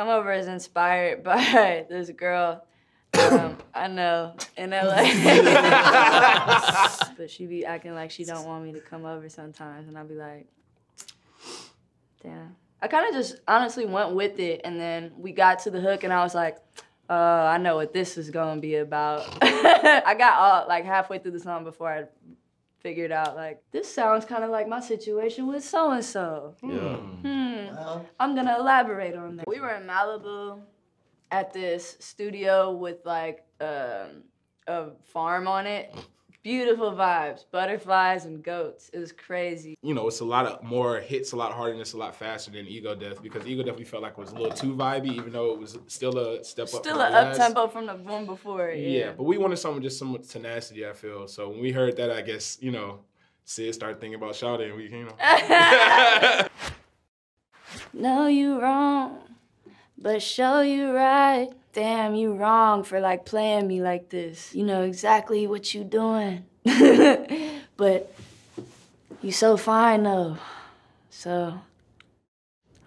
come over is inspired by this girl um, I know in LA. but she be acting like she don't want me to come over sometimes, and I'll be like, damn. I kind of just honestly went with it, and then we got to the hook, and I was like, oh, I know what this is gonna be about. I got all like halfway through the song before I figured out like this sounds kind of like my situation with so and so. Hmm. hmm. hmm. I'm gonna elaborate on that. We were in Malibu at this studio with like um, a farm on it beautiful vibes. Butterflies and goats. It was crazy. You know, it's a lot of more hits, a lot harder, and it's a lot faster than Ego Death because Ego Death we felt like was a little too vibey, even though it was still a step up. Still an up tempo from the one before. Yeah. yeah, but we wanted something just some tenacity. I feel so when we heard that, I guess you know, Sid started thinking about shouting. We you know. no, you wrong. But show you right. Damn, you wrong for like playing me like this. You know exactly what you doing. but you so fine though. So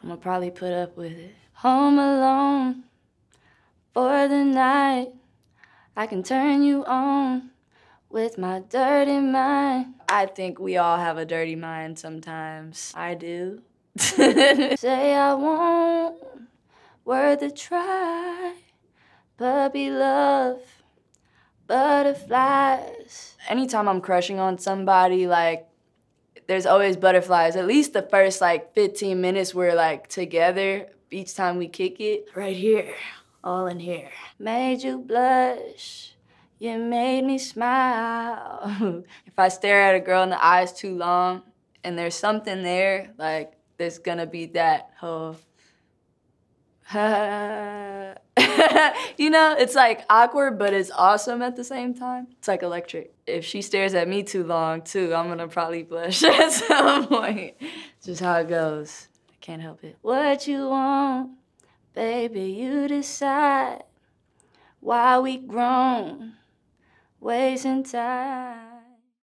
I'm gonna probably put up with it. Home alone for the night. I can turn you on with my dirty mind. I think we all have a dirty mind sometimes. I do. Say I won't worth a try. Puppy love, butterflies. Anytime I'm crushing on somebody, like, there's always butterflies. At least the first, like, 15 minutes we're, like, together each time we kick it. Right here, all in here. Made you blush. You made me smile. if I stare at a girl in the eyes too long and there's something there, like, there's gonna be that whole you know, it's like awkward, but it's awesome at the same time. It's like electric. If she stares at me too long, too, I'm gonna probably blush at some point. It's just how it goes. I can't help it. What you want, baby, you decide. Why we grown, wasting time.